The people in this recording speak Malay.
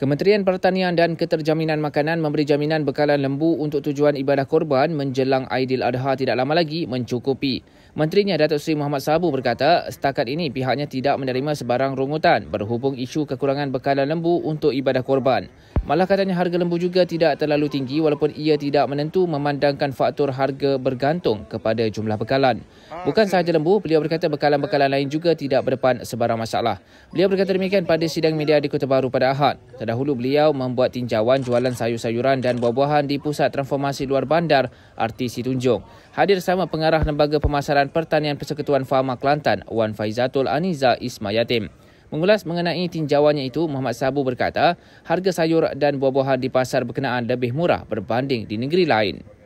Kementerian Pertanian dan Keterjaminan Makanan memberi jaminan bekalan lembu untuk tujuan ibadah korban menjelang Adha tidak lama lagi mencukupi. Menterinya Datuk Seri Muhammad Sabu berkata, setakat ini pihaknya tidak menerima sebarang rungutan berhubung isu kekurangan bekalan lembu untuk ibadah korban. Malah katanya harga lembu juga tidak terlalu tinggi walaupun ia tidak menentu memandangkan faktor harga bergantung kepada jumlah bekalan. Ah, Bukan sahaja lembu, beliau berkata bekalan-bekalan lain juga tidak berdepan sebarang masalah. Beliau berkata demikian pada sidang media di Kota Baru pada Ahad. Terdahulu beliau membuat tinjauan jualan sayur-sayuran dan buah-buahan di Pusat Transformasi Luar Bandar RTC Tunjung. Hadir sama pengarah Lembaga Pemasaran Pertanian Persekutuan Farma Kelantan, Wan Faizatul Aniza Ismayatim. Mengulas mengenai tinjauannya itu, Muhammad Sabu berkata, harga sayur dan buah-buahan di pasar berkenaan lebih murah berbanding di negeri lain.